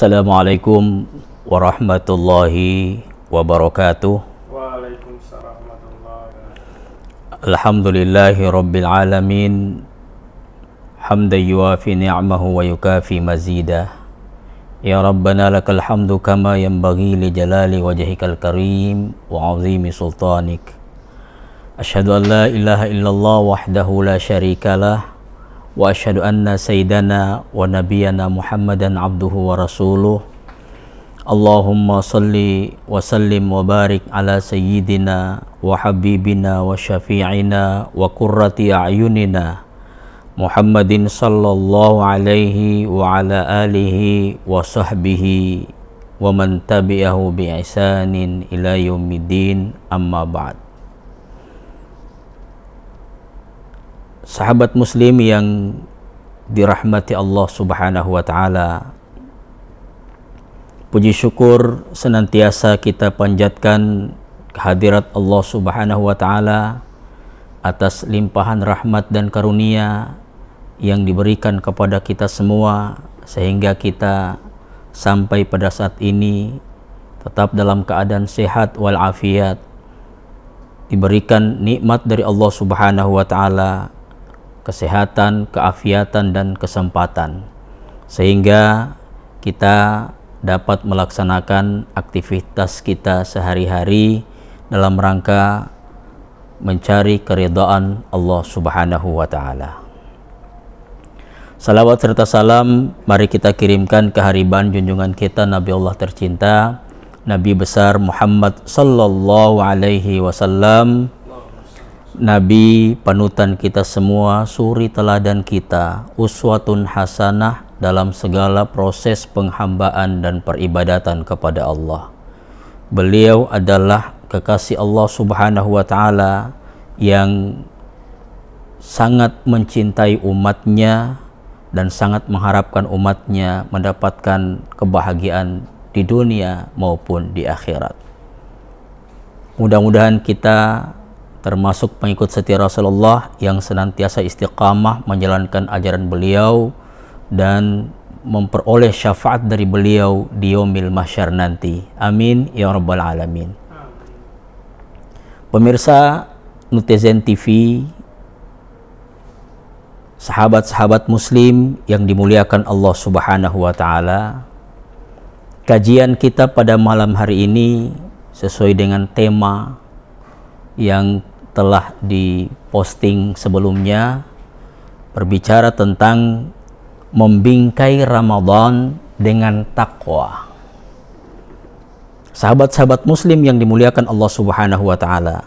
Assalamualaikum warahmatullahi wabarakatuh. Waalaikumsalam warahmatullahi Alhamdulillahi rabbil alamin. Hamdan yuafi ni'mahu wa yukafi mazidah. Ya Rabbana lakal hamdu kama yanbaghi li jalali wajhikal karim wa 'azimi sultanik. Ashhadu an la ilaha illallah wahdahu la syarikalah واشهد ان سيدنا ونبينا محمدا عبده ورسوله اللهم صل وسلم وبارك على سيدنا وحبيبنا وشفيعنا وقرة أعيننا محمد صلى الله عليه وعلى آله وصحبه ومن تبعه بإحسان إلى يوم الدين أما بعد sahabat muslim yang dirahmati Allah Subhanahu wa taala. Puji syukur senantiasa kita panjatkan kehadirat Allah Subhanahu wa taala atas limpahan rahmat dan karunia yang diberikan kepada kita semua sehingga kita sampai pada saat ini tetap dalam keadaan sehat walafiat diberikan nikmat dari Allah Subhanahu wa taala kesehatan, keafiatan, dan kesempatan, sehingga kita dapat melaksanakan aktivitas kita sehari-hari dalam rangka mencari keridhaan Allah Subhanahu wa taala. Salawat serta salam mari kita kirimkan kehariban junjungan kita Nabi Allah tercinta Nabi besar Muhammad sallallahu alaihi wasallam Nabi panutan kita semua, suri teladan kita, uswatun hasanah dalam segala proses penghambaan dan peribadatan kepada Allah. Beliau adalah kekasih Allah Subhanahu wa taala yang sangat mencintai umatnya dan sangat mengharapkan umatnya mendapatkan kebahagiaan di dunia maupun di akhirat. Mudah-mudahan kita termasuk pengikut setia Rasulullah yang senantiasa istiqamah menjalankan ajaran beliau dan memperoleh syafaat dari beliau di yaumil mahsyar nanti. Amin ya rabbal alamin. Pemirsa Nutizen TV sahabat-sahabat muslim yang dimuliakan Allah Subhanahu wa taala. Kajian kita pada malam hari ini sesuai dengan tema yang telah diposting sebelumnya berbicara tentang membingkai Ramadan dengan takwa. Sahabat-sahabat muslim yang dimuliakan Allah Subhanahu wa taala.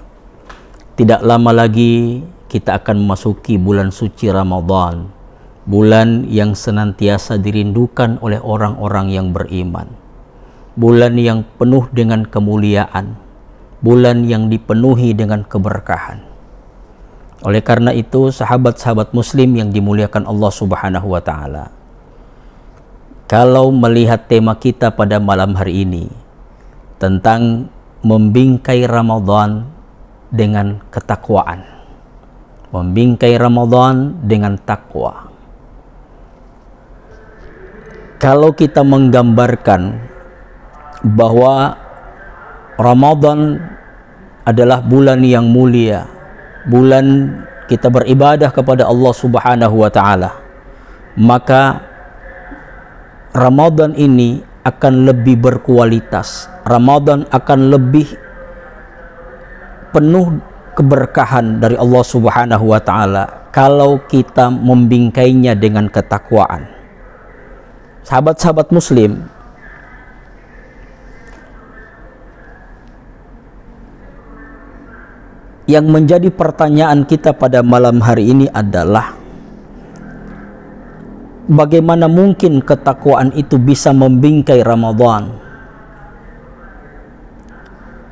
Tidak lama lagi kita akan memasuki bulan suci Ramadan, bulan yang senantiasa dirindukan oleh orang-orang yang beriman. Bulan yang penuh dengan kemuliaan, bulan yang dipenuhi dengan keberkahan. Oleh karena itu, sahabat-sahabat muslim yang dimuliakan Allah Subhanahu wa taala. Kalau melihat tema kita pada malam hari ini tentang membingkai Ramadan dengan ketakwaan. Membingkai Ramadan dengan takwa. Kalau kita menggambarkan bahwa Ramadan adalah bulan yang mulia, bulan kita beribadah kepada Allah Subhanahu wa taala. Maka Ramadan ini akan lebih berkualitas. Ramadan akan lebih penuh keberkahan dari Allah Subhanahu wa taala kalau kita membingkainya dengan ketakwaan. Sahabat-sahabat muslim yang menjadi pertanyaan kita pada malam hari ini adalah bagaimana mungkin ketakwaan itu bisa membingkai Ramadan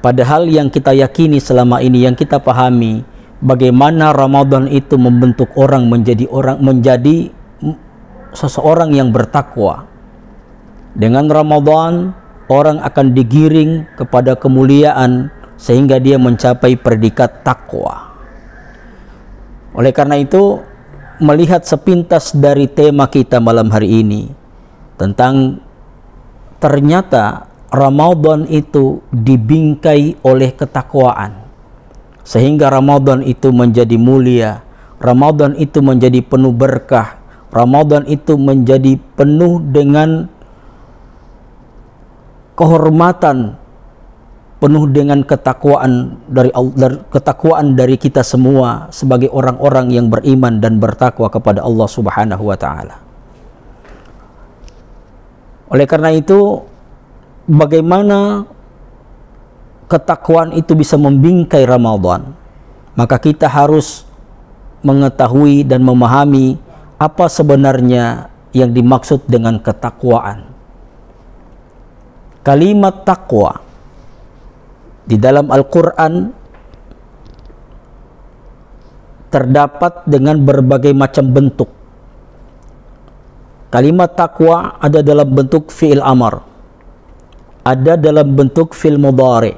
padahal yang kita yakini selama ini yang kita pahami bagaimana Ramadan itu membentuk orang menjadi orang menjadi seseorang yang bertakwa dengan Ramadan orang akan digiring kepada kemuliaan sehingga dia mencapai predikat takwa. Oleh karena itu, melihat sepintas dari tema kita malam hari ini tentang ternyata Ramadan itu dibingkai oleh ketakwaan. Sehingga Ramadan itu menjadi mulia, Ramadan itu menjadi penuh berkah, Ramadan itu menjadi penuh dengan kehormatan penuh dengan ketakwaan dari ketakwaan dari kita semua sebagai orang-orang yang beriman dan bertakwa kepada Allah Subhanahu wa taala. Oleh karena itu bagaimana ketakwaan itu bisa membingkai Ramadan? Maka kita harus mengetahui dan memahami apa sebenarnya yang dimaksud dengan ketakwaan. Kalimat takwa di dalam Al-Quran terdapat dengan berbagai macam bentuk. Kalimat takwa ada dalam bentuk fi'il amar, ada dalam bentuk fi'il mudhari,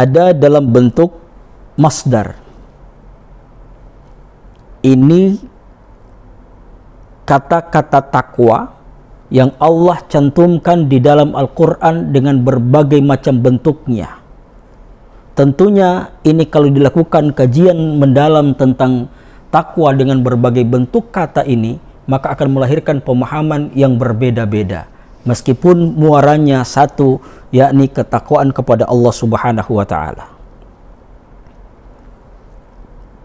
ada dalam bentuk masdar. Ini kata-kata takwa yang Allah cantumkan di dalam Al-Quran dengan berbagai macam bentuknya Tentunya ini kalau dilakukan kajian mendalam tentang takwa dengan berbagai bentuk kata ini, maka akan melahirkan pemahaman yang berbeda-beda. Meskipun muaranya satu, yakni ketakwaan kepada Allah Subhanahu wa taala.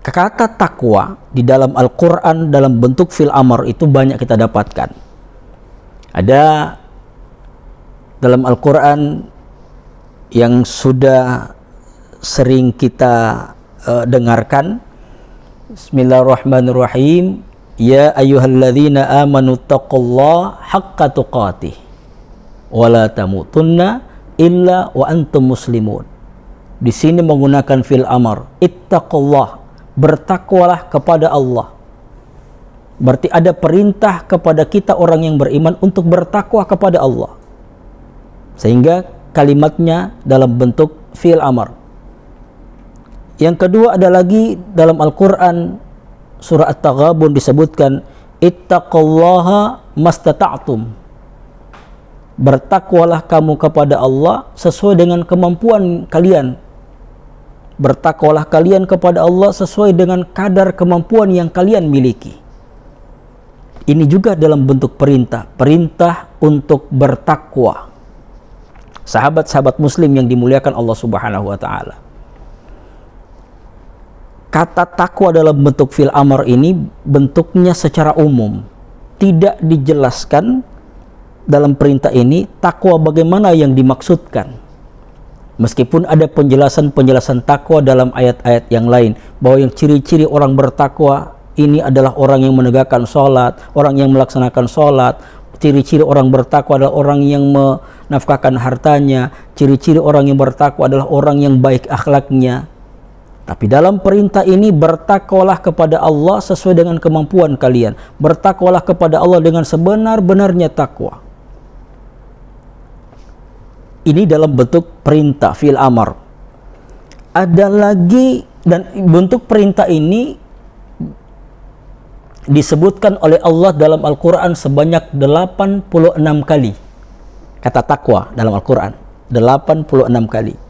Kata takwa di dalam Al-Qur'an dalam bentuk fil amr itu banyak kita dapatkan. Ada dalam Al-Qur'an yang sudah sering kita uh, dengarkan Bismillahirrahmanirrahim Ya ayyuhalladzina amanu taqullaha haqqa tuqatih wa la tamutunna illa wa antum muslimun di sini menggunakan fil amar ittaqullah bertakwalah kepada Allah berarti ada perintah kepada kita orang yang beriman untuk bertakwa kepada Allah sehingga kalimatnya dalam bentuk fil amar yang kedua ada lagi dalam Al-Qur'an surah At-Taghabun disebutkan Ittaqallaha mastata'tum. Bertakwalah kamu kepada Allah sesuai dengan kemampuan kalian. Bertakwalah kalian kepada Allah sesuai dengan kadar kemampuan yang kalian miliki. Ini juga dalam bentuk perintah, perintah untuk bertakwa. Sahabat-sahabat muslim yang dimuliakan Allah Subhanahu wa taala kata takwa dalam bentuk fil amar ini bentuknya secara umum tidak dijelaskan dalam perintah ini takwa bagaimana yang dimaksudkan meskipun ada penjelasan-penjelasan takwa dalam ayat-ayat yang lain bahwa yang ciri-ciri orang bertakwa ini adalah orang yang menegakkan sholat orang yang melaksanakan sholat ciri-ciri orang bertakwa adalah orang yang menafkahkan hartanya ciri-ciri orang yang bertakwa adalah orang yang baik akhlaknya tapi dalam perintah ini bertakwalah kepada Allah sesuai dengan kemampuan kalian. Bertakwalah kepada Allah dengan sebenar-benarnya takwa. Ini dalam bentuk perintah fil amar. Ada lagi dan bentuk perintah ini disebutkan oleh Allah dalam Al-Qur'an sebanyak 86 kali. Kata takwa dalam Al-Qur'an 86 kali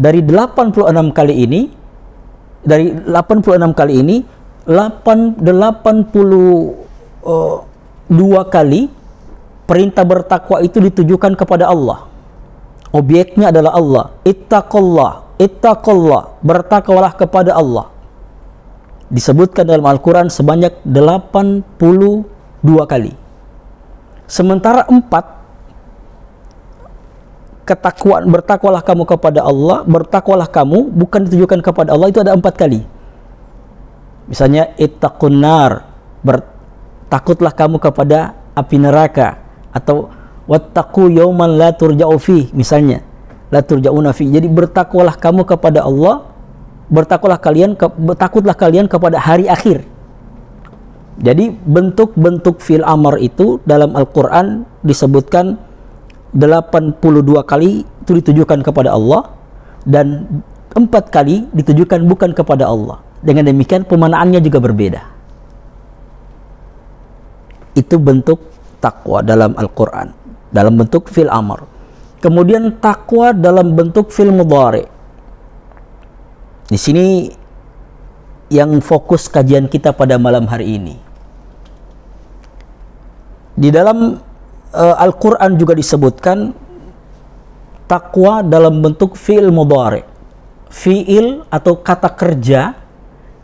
dari 86 kali ini dari 86 kali ini 8 82 eh, kali perintah bertakwa itu ditujukan kepada Allah. Objeknya adalah Allah. Ittaqullah, ittaqullah, bertakwalah kepada Allah. Disebutkan dalam Al-Qur'an sebanyak 82 kali. Sementara 4 ketakwaan bertakwalah kamu kepada Allah bertakwalah kamu bukan ditujukan kepada Allah itu ada empat kali misalnya ittaqun bertakutlah kamu kepada api neraka atau wattaqu yoman la turja'u fi misalnya la turja'una fi jadi bertakwalah kamu kepada Allah bertakwalah kalian ke, takutlah kalian kepada hari akhir jadi bentuk-bentuk fil amar itu dalam Al-Qur'an disebutkan 82 kali itu ditujukan kepada Allah dan empat kali ditujukan bukan kepada Allah. Dengan demikian pemanaannya juga berbeda. Itu bentuk takwa dalam Al-Qur'an, dalam bentuk fil amr. Kemudian takwa dalam bentuk fil mudhari. Di sini yang fokus kajian kita pada malam hari ini. Di dalam uh, Al-Quran juga disebutkan takwa dalam bentuk fi'il mudhari fi'il atau kata kerja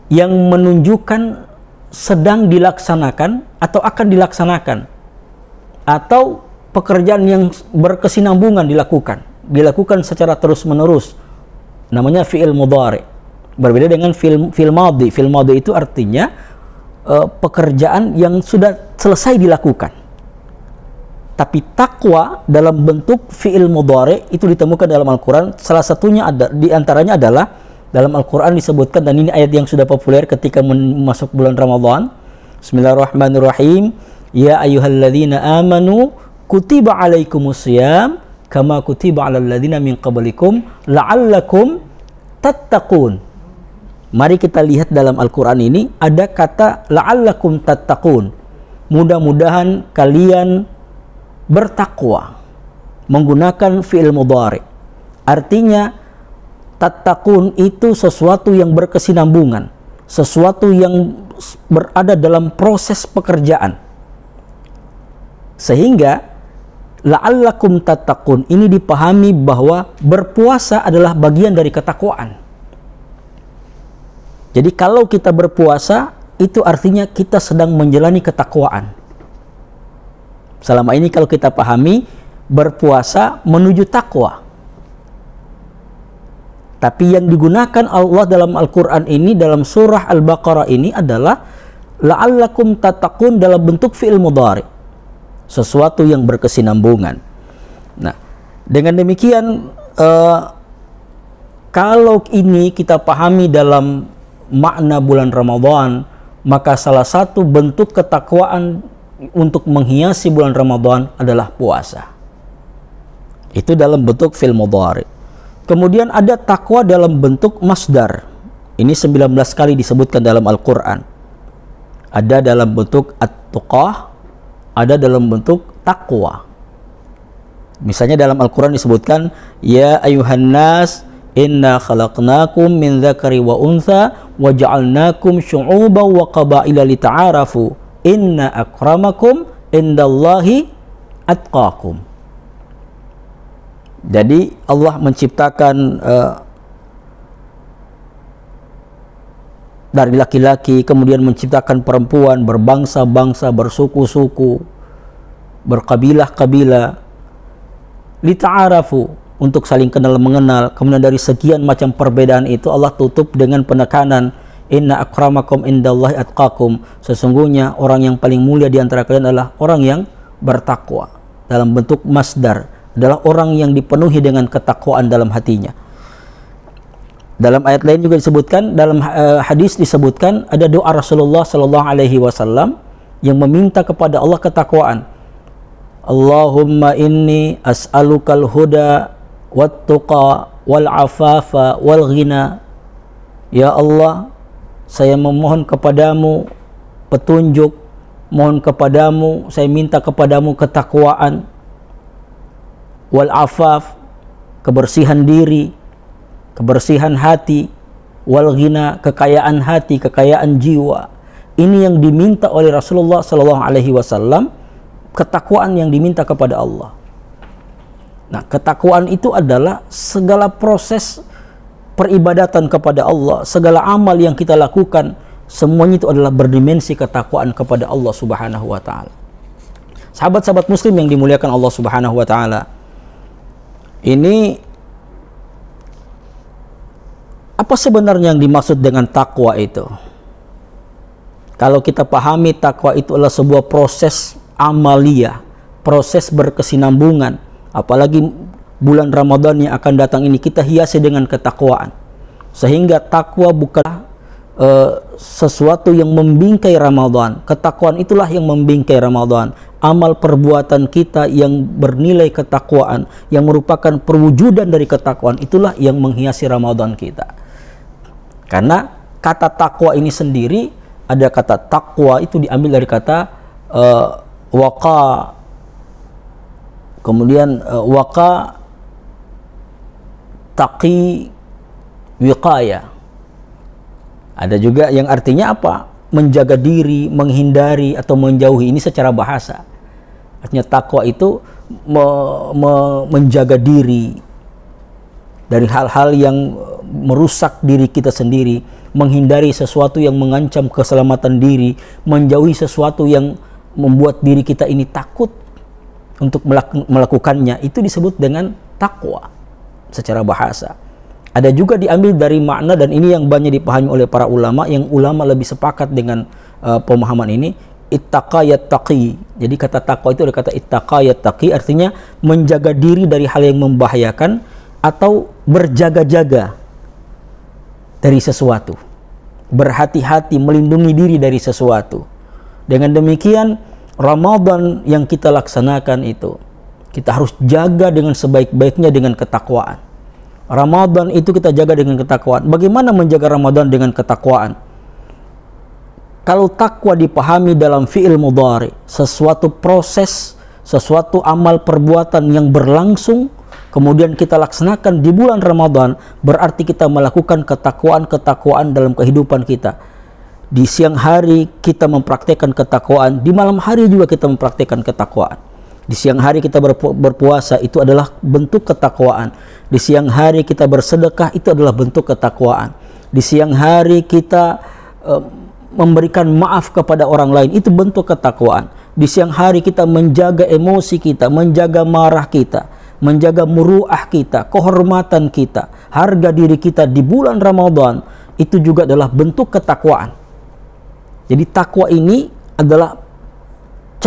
yang menunjukkan sedang dilaksanakan atau akan dilaksanakan atau pekerjaan yang berkesinambungan dilakukan dilakukan secara terus menerus namanya fi'il mudhari berbeda dengan fi'il fi'il madhi fi'il madhi itu artinya uh, pekerjaan yang sudah selesai dilakukan tapi takwa dalam bentuk fiil mudhari itu ditemukan dalam Al-Qur'an salah satunya ada di antaranya adalah dalam Al-Qur'an disebutkan dan ini ayat yang sudah populer ketika masuk bulan Ramadan Bismillahirrahmanirrahim Ya ayyuhalladzina amanu kutiba alaikumusiyam kama kutiba alal ladzina min qablikum la'allakum tattaqun Mari kita lihat dalam Al-Qur'an ini ada kata la'allakum tattaqun Mudah-mudahan kalian bertakwa menggunakan fi'il mudhari. Artinya tatakun itu sesuatu yang berkesinambungan, sesuatu yang berada dalam proses pekerjaan. Sehingga la'allakum tatakun ini dipahami bahwa berpuasa adalah bagian dari ketakwaan. Jadi kalau kita berpuasa itu artinya kita sedang menjalani ketakwaan. Selama ini kalau kita pahami berpuasa menuju takwa. Tapi yang digunakan Allah dalam Al-Qur'an ini dalam surah Al-Baqarah ini adalah la'allakum tatakun dalam bentuk fi'il mudhari. Sesuatu yang berkesinambungan. Nah, dengan demikian uh, kalau ini kita pahami dalam makna bulan Ramadhan maka salah satu bentuk ketakwaan untuk menghiasi bulan Ramadan adalah puasa. Itu dalam bentuk fil mudhari. Kemudian ada takwa dalam bentuk masdar. Ini 19 kali disebutkan dalam Al-Qur'an. Ada dalam bentuk at-tuqah, ada dalam bentuk takwa. Misalnya dalam Al-Qur'an disebutkan ya ayuhan nas inna khalaqnakum min dzakari wa untha wa ja'alnakum syu'uban wa qabaila lita'arafu inna akramakum indallahi atqakum jadi Allah menciptakan uh, dari laki-laki kemudian menciptakan perempuan berbangsa-bangsa bersuku-suku berkabilah-kabilah lita'arafu untuk saling kenal mengenal kemudian dari sekian macam perbedaan itu Allah tutup dengan penekanan Inna akramakum indallahi atqakum. Sesungguhnya orang yang paling mulia di antara kalian adalah orang yang bertakwa. Dalam bentuk masdar adalah orang yang dipenuhi dengan ketakwaan dalam hatinya. Dalam ayat lain juga disebutkan dalam eh, hadis disebutkan ada doa Rasulullah sallallahu alaihi wasallam yang meminta kepada Allah ketakwaan. Allahumma inni as'alukal huda wat tuqa wal afafa wal ghina. Ya Allah, saya memohon kepadamu petunjuk, mohon kepadamu, saya minta kepadamu ketakwaan, wal afaf, kebersihan diri, kebersihan hati, wal ghina, kekayaan hati, kekayaan jiwa. Ini yang diminta oleh Rasulullah sallallahu alaihi wasallam, ketakwaan yang diminta kepada Allah. Nah, ketakwaan itu adalah segala proses peribadatan kepada Allah, segala amal yang kita lakukan, semuanya itu adalah berdimensi ketakwaan kepada Allah Subhanahu wa taala. Sahabat-sahabat muslim yang dimuliakan Allah Subhanahu wa taala. Ini apa sebenarnya yang dimaksud dengan takwa itu? Kalau kita pahami takwa itu adalah sebuah proses amalia, proses berkesinambungan. Apalagi bulan Ramadan yang akan datang ini kita hiasi dengan ketakwaan. Sehingga takwa bukanlah uh, sesuatu yang membingkai Ramadan. Ketakwaan itulah yang membingkai Ramadan. Amal perbuatan kita yang bernilai ketakwaan, yang merupakan perwujudan dari ketakwaan, itulah yang menghiasi Ramadan kita. Karena kata takwa ini sendiri, ada kata takwa itu diambil dari kata uh, eh, waka, kemudian uh, eh, waka taqi wiqaya ada juga yang artinya apa menjaga diri menghindari atau menjauhi ini secara bahasa artinya takwa itu me, me, menjaga diri dari hal-hal yang merusak diri kita sendiri menghindari sesuatu yang mengancam keselamatan diri menjauhi sesuatu yang membuat diri kita ini takut untuk melakukannya itu disebut dengan takwa secara bahasa. Ada juga diambil dari makna dan ini yang banyak dipahami oleh para ulama yang ulama lebih sepakat dengan uh, pemahaman ini ittaqa yattaqi. Jadi kata takwa itu ada kata ittaqa yattaqi artinya menjaga diri dari hal yang membahayakan atau berjaga-jaga dari sesuatu. Berhati-hati melindungi diri dari sesuatu. Dengan demikian Ramadan yang kita laksanakan itu kita harus jaga dengan sebaik-baiknya dengan ketakwaan. Ramadan itu kita jaga dengan ketakwaan. Bagaimana menjaga Ramadan dengan ketakwaan? Kalau takwa dipahami dalam fi'il mudhari, sesuatu proses, sesuatu amal perbuatan yang berlangsung, kemudian kita laksanakan di bulan Ramadan, berarti kita melakukan ketakwaan-ketakwaan dalam kehidupan kita. Di siang hari kita mempraktekkan ketakwaan, di malam hari juga kita mempraktekkan ketakwaan. Di siang hari kita berpu berpuasa itu adalah bentuk ketakwaan. Di siang hari kita bersedekah itu adalah bentuk ketakwaan. Di siang hari kita e, memberikan maaf kepada orang lain itu bentuk ketakwaan. Di siang hari kita menjaga emosi kita, menjaga marah kita, menjaga muruah kita, kehormatan kita, harga diri kita di bulan Ramadan itu juga adalah bentuk ketakwaan. Jadi takwa ini adalah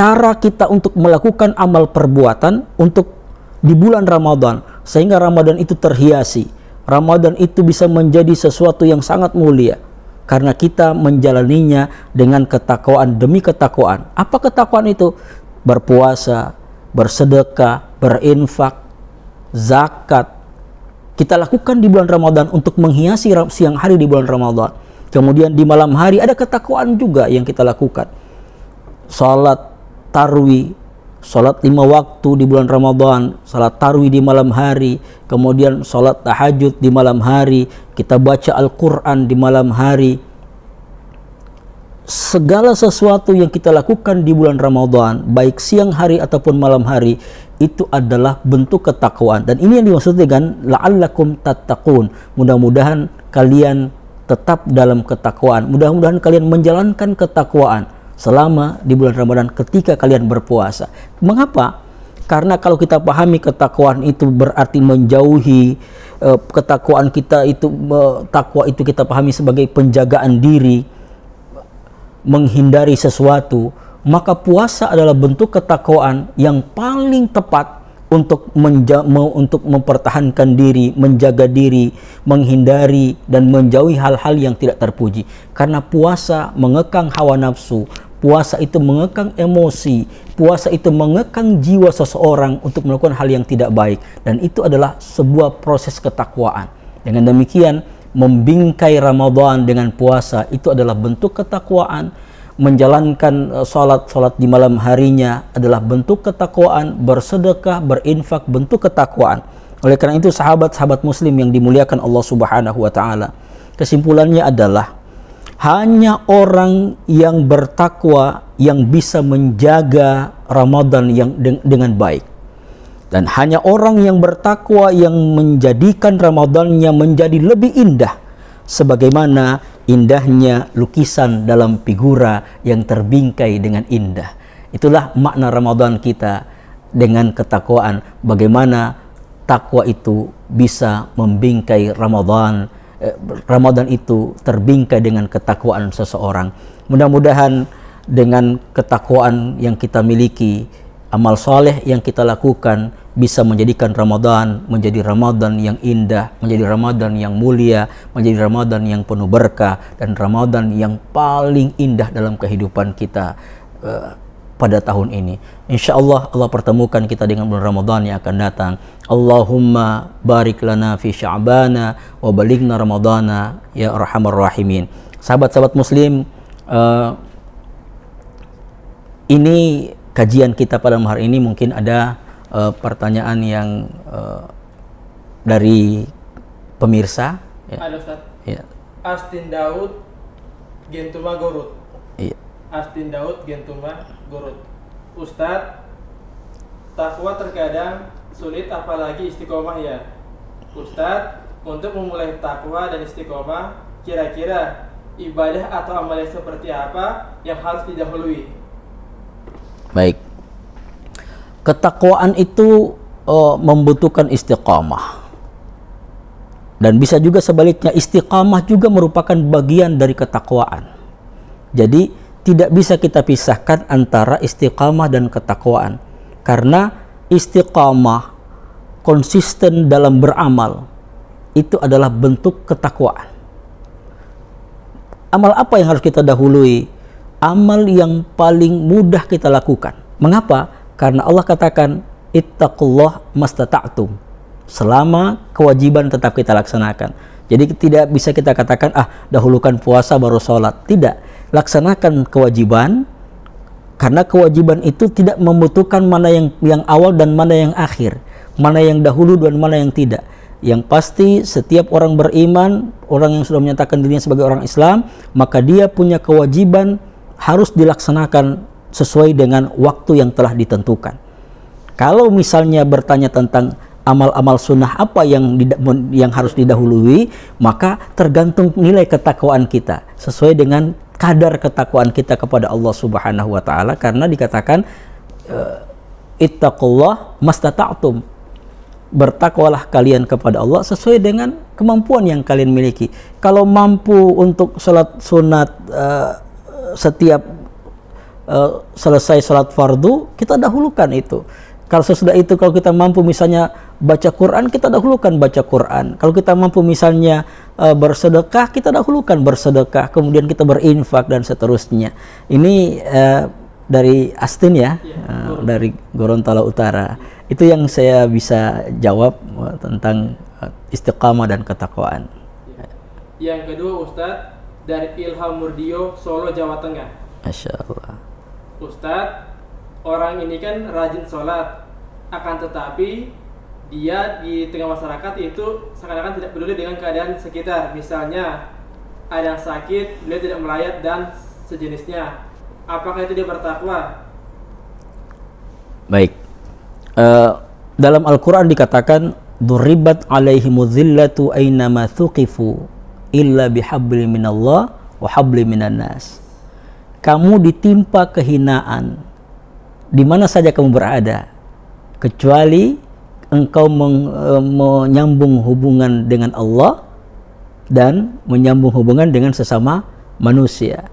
cara kita untuk melakukan amal perbuatan untuk di bulan Ramadan sehingga Ramadan itu terhiasi. Ramadan itu bisa menjadi sesuatu yang sangat mulia karena kita menjalaninya dengan ketakwaan demi ketakwaan. Apa ketakwaan itu? Berpuasa, bersedekah, berinfak, zakat. Kita lakukan di bulan Ramadan untuk menghiasi siang hari di bulan Ramadan. Kemudian di malam hari ada ketakwaan juga yang kita lakukan. Salat, tarwi, Salat lima waktu di bulan Ramadan, Salat tarwi di malam hari, kemudian salat tahajud di malam hari, kita baca Al-Quran di malam hari. Segala sesuatu yang kita lakukan di bulan Ramadan, baik siang hari ataupun malam hari, itu adalah bentuk ketakwaan. Dan ini yang dimaksud dengan la'allakum tattaqun. Mudah-mudahan kalian tetap dalam ketakwaan. Mudah-mudahan kalian menjalankan ketakwaan selama di bulan Ramadan ketika kalian berpuasa. Mengapa? Karena kalau kita pahami ketakwaan itu berarti menjauhi eh, ketakwaan kita itu eh, takwa itu kita pahami sebagai penjagaan diri, menghindari sesuatu, maka puasa adalah bentuk ketakwaan yang paling tepat untuk menja untuk mempertahankan diri, menjaga diri, menghindari dan menjauhi hal-hal yang tidak terpuji. Karena puasa mengekang hawa nafsu, Puasa itu mengekang emosi, puasa itu mengekang jiwa seseorang untuk melakukan hal yang tidak baik dan itu adalah sebuah proses ketakwaan. Dengan demikian, membingkai Ramadan dengan puasa itu adalah bentuk ketakwaan menjalankan eh, sholat-sholat di malam harinya adalah bentuk ketakwaan, bersedekah, berinfak bentuk ketakwaan. Oleh karena itu sahabat-sahabat muslim yang dimuliakan Allah Subhanahu wa taala, kesimpulannya adalah hanya orang yang bertakwa yang bisa menjaga Ramadan yang dengan baik. Dan hanya orang yang bertakwa yang menjadikan Ramadannya menjadi lebih indah sebagaimana indahnya lukisan dalam figura yang terbingkai dengan indah. Itulah makna Ramadan kita dengan ketakwaan. Bagaimana takwa itu bisa membingkai Ramadan Ramadan itu terbingkai dengan ketakwaan seseorang. Mudah-mudahan dengan ketakwaan yang kita miliki, amal soleh yang kita lakukan bisa menjadikan Ramadan menjadi Ramadan yang indah, menjadi Ramadan yang mulia, menjadi Ramadan yang penuh berkah dan Ramadan yang paling indah dalam kehidupan kita eh, pada tahun ini. Insya Allah Allah pertemukan kita dengan bulan Ramadan yang akan datang Allahumma barik lana fi sya'bana wa balighna ramadana ya arhamar rahimin. Sahabat-sahabat muslim, uh, ini kajian kita pada malam hari ini mungkin ada uh, pertanyaan yang uh, dari pemirsa. Ya. Ada Ustaz. Ya. Astin Daud Gentuma Gorut. Iya. Astin Daud Gentuma Gorut. Ustaz takwa terkadang sulit apalagi istiqomah ya Ustadz untuk memulai takwa dan istiqomah kira-kira ibadah atau amalnya seperti apa yang harus didahului baik ketakwaan itu uh, membutuhkan istiqomah dan bisa juga sebaliknya istiqamah juga merupakan bagian dari ketakwaan jadi tidak bisa kita pisahkan antara istiqamah dan ketakwaan karena istiqamah konsisten dalam beramal itu adalah bentuk ketakwaan. Amal apa yang harus kita dahului? Amal yang paling mudah kita lakukan. Mengapa? Karena Allah katakan ittaqullah mastata'tum. Selama kewajiban tetap kita laksanakan. Jadi tidak bisa kita katakan ah dahulukan puasa baru sholat. Tidak. Laksanakan kewajiban karena kewajiban itu tidak membutuhkan mana yang yang awal dan mana yang akhir mana yang dahulu dan mana yang tidak. Yang pasti setiap orang beriman, orang yang sudah menyatakan dirinya sebagai orang Islam, maka dia punya kewajiban harus dilaksanakan sesuai dengan waktu yang telah ditentukan. Kalau misalnya bertanya tentang amal-amal sunnah apa yang yang harus didahului, maka tergantung nilai ketakwaan kita sesuai dengan kadar ketakwaan kita kepada Allah Subhanahu wa taala karena dikatakan eh, ittaqullah mastata'tum bertakwalah kalian kepada Allah sesuai dengan kemampuan yang kalian miliki. Kalau mampu untuk sholat sunat uh, setiap uh, selesai sholat fardu, kita dahulukan itu. Kalau sesudah itu, kalau kita mampu misalnya baca Quran, kita dahulukan baca Quran. Kalau kita mampu misalnya uh, bersedekah, kita dahulukan bersedekah. Kemudian kita berinfak dan seterusnya. Ini uh, dari Astin ya, ya uh, dari Gorontalo Utara. Itu yang saya bisa jawab eh, tentang eh, istiqamah dan ketakwaan. Ya. Yang kedua Ustadz dari Ilham Murdio, Solo, Jawa Tengah. Masya Allah. Ustadz, orang ini kan rajin sholat, akan tetapi dia di tengah masyarakat itu seakan-akan tidak peduli dengan keadaan sekitar. Misalnya, ada yang sakit, dia tidak melayat dan sejenisnya apakah itu dia bertakwa? Baik. Uh, dalam Al-Qur'an dikatakan duribat alaihimu zillatu ainama thuqifu illa bihabli minallah wa habli minan nas. Kamu ditimpa kehinaan di mana saja kamu berada kecuali engkau meng, e, menyambung hubungan dengan Allah dan menyambung hubungan dengan sesama manusia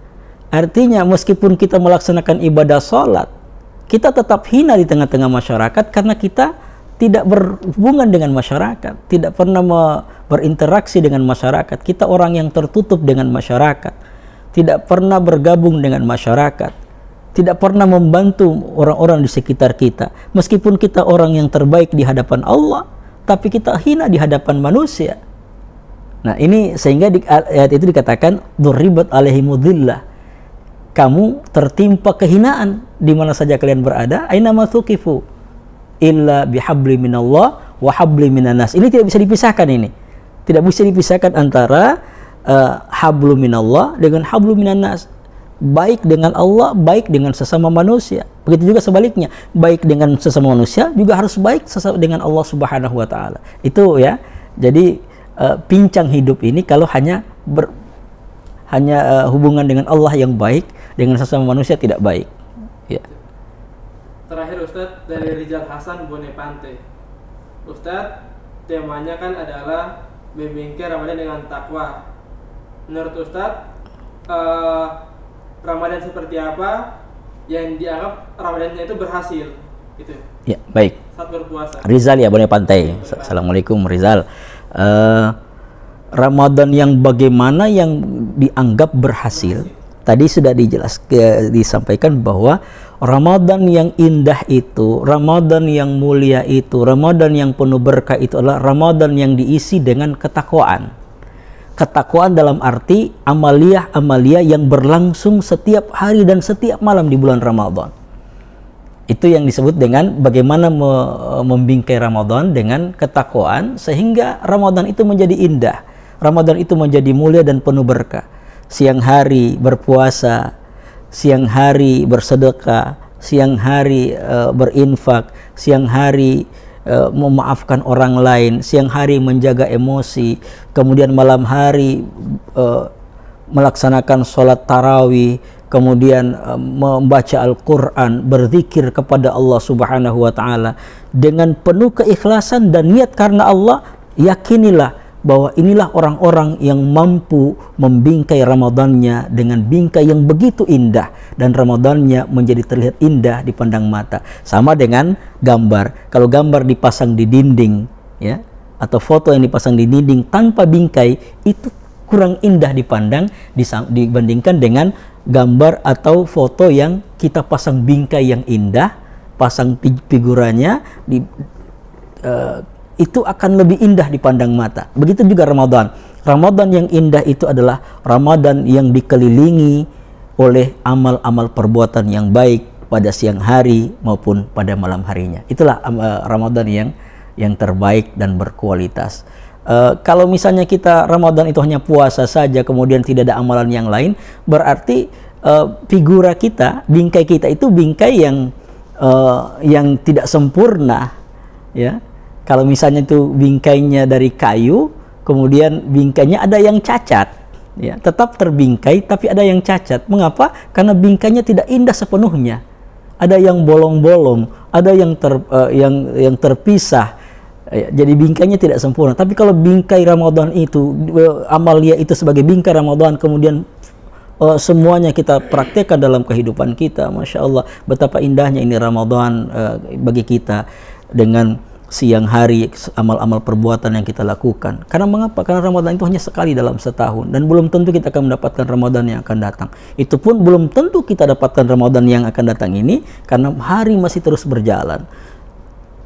Artinya meskipun kita melaksanakan ibadah sholat, kita tetap hina di tengah-tengah masyarakat karena kita tidak berhubungan dengan masyarakat, tidak pernah berinteraksi dengan masyarakat. Kita orang yang tertutup dengan masyarakat, tidak pernah bergabung dengan masyarakat, tidak pernah membantu orang-orang di sekitar kita. Meskipun kita orang yang terbaik di hadapan Allah, tapi kita hina di hadapan manusia. Nah, ini sehingga di, ayat itu dikatakan duribat alaihi kamu tertimpa kehinaan di mana saja kalian berada aina masukifu illa bihabli minallah wa habli minanas ini tidak bisa dipisahkan ini tidak bisa dipisahkan antara uh, hablu minallah dengan hablu minanas baik dengan Allah baik dengan sesama manusia begitu juga sebaliknya baik dengan sesama manusia juga harus baik dengan Allah Subhanahu wa taala itu ya jadi uh, pincang hidup ini kalau hanya ber, hanya uh, hubungan dengan Allah yang baik dengan sesama manusia tidak baik. Ya. Terakhir Ustadz dari Rizal Hasan Bonepante. Ustadz, temanya kan adalah membingkai Ramadan dengan takwa. Menurut Ustadz, eh, Ramadan seperti apa yang dianggap Ramadannya itu berhasil? Gitu. Ya, baik. Saat berpuasa. Rizal ya, Bonepante. Pantai. Assalamualaikum Rizal. Eh, Ramadan yang bagaimana yang dianggap berhasil? berhasil Tadi sudah dijelaskan, disampaikan bahwa Ramadan yang indah itu, Ramadan yang mulia itu, Ramadan yang penuh berkah itu adalah Ramadan yang diisi dengan ketakwaan. Ketakwaan dalam arti amaliah-amaliah yang berlangsung setiap hari dan setiap malam di bulan Ramadan. Itu yang disebut dengan bagaimana me membingkai Ramadan dengan ketakwaan sehingga Ramadan itu menjadi indah. Ramadan itu menjadi mulia dan penuh berkah siang hari berpuasa, siang hari bersedekah, siang hari uh, berinfak, siang hari uh, memaafkan orang lain, siang hari menjaga emosi, kemudian malam hari uh, melaksanakan sholat tarawih, kemudian membaca Al-Quran, berzikir kepada Allah Subhanahu wa Ta'ala dengan penuh keikhlasan dan niat karena Allah. Yakinilah bahwa inilah orang-orang yang mampu membingkai Ramadannya dengan bingkai yang begitu indah dan Ramadannya menjadi terlihat indah di pandang mata sama dengan gambar kalau gambar dipasang di dinding ya atau foto yang dipasang di dinding tanpa bingkai itu kurang indah dipandang dibandingkan dengan gambar atau foto yang kita pasang bingkai yang indah pasang figuranya di eh, itu akan lebih indah dipandang mata. Begitu juga Ramadan. Ramadan yang indah itu adalah Ramadan yang dikelilingi oleh amal-amal perbuatan yang baik pada siang hari maupun pada malam harinya. Itulah uh, Ramadan yang yang terbaik dan berkualitas. Uh, kalau misalnya kita Ramadan itu hanya puasa saja kemudian tidak ada amalan yang lain, berarti uh, figura kita, bingkai kita itu bingkai yang uh, yang tidak sempurna, ya kalau misalnya itu bingkainya dari kayu, kemudian bingkainya ada yang cacat, ya tetap terbingkai tapi ada yang cacat. Mengapa? Karena bingkainya tidak indah sepenuhnya. Ada yang bolong-bolong, ada yang ter, uh, yang yang terpisah. Ya, jadi bingkainya tidak sempurna. Tapi kalau bingkai Ramadan itu eh, amalia itu sebagai bingkai Ramadan kemudian uh, semuanya kita praktekkan dalam kehidupan kita. Masya Allah, betapa indahnya ini Ramadan uh, bagi kita dengan siang hari amal-amal perbuatan yang kita lakukan. Karena mengapa? Karena Ramadan itu hanya sekali dalam setahun dan belum tentu kita akan mendapatkan Ramadan yang akan datang. Itu pun belum tentu kita dapatkan Ramadan yang akan datang ini karena hari masih terus berjalan.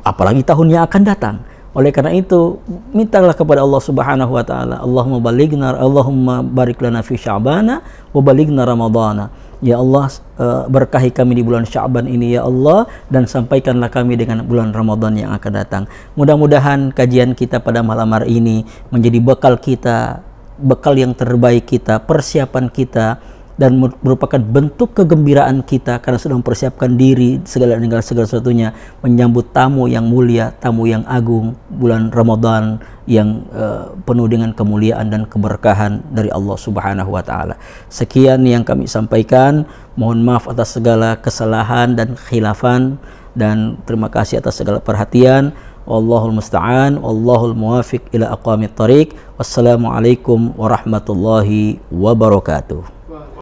Apalagi tahunnya akan datang. Oleh karena itu, mintalah kepada Allah Subhanahu wa taala, Allahumma balighna Allahumma barik lana fi Sya'bana wa balighna Ramadhana. Ya Allah, eh, berkahi kami di bulan Sya'ban ini ya Allah dan sampaikanlah kami dengan bulan Ramadan yang akan datang. Mudah-mudahan kajian kita pada malam hari ini menjadi bekal kita, bekal yang terbaik kita, persiapan kita dan merupakan bentuk kegembiraan kita karena sudah mempersiapkan diri segala negara segala sesuatunya menyambut tamu yang mulia, tamu yang agung bulan Ramadan yang uh, penuh dengan kemuliaan dan keberkahan dari Allah Subhanahu wa taala. Sekian yang kami sampaikan. Mohon maaf atas segala kesalahan dan khilafan dan terima kasih atas segala perhatian. Wallahul musta'an, wallahul muwafiq ila aqwamit thariq. Wassalamualaikum warahmatullahi wabarakatuh.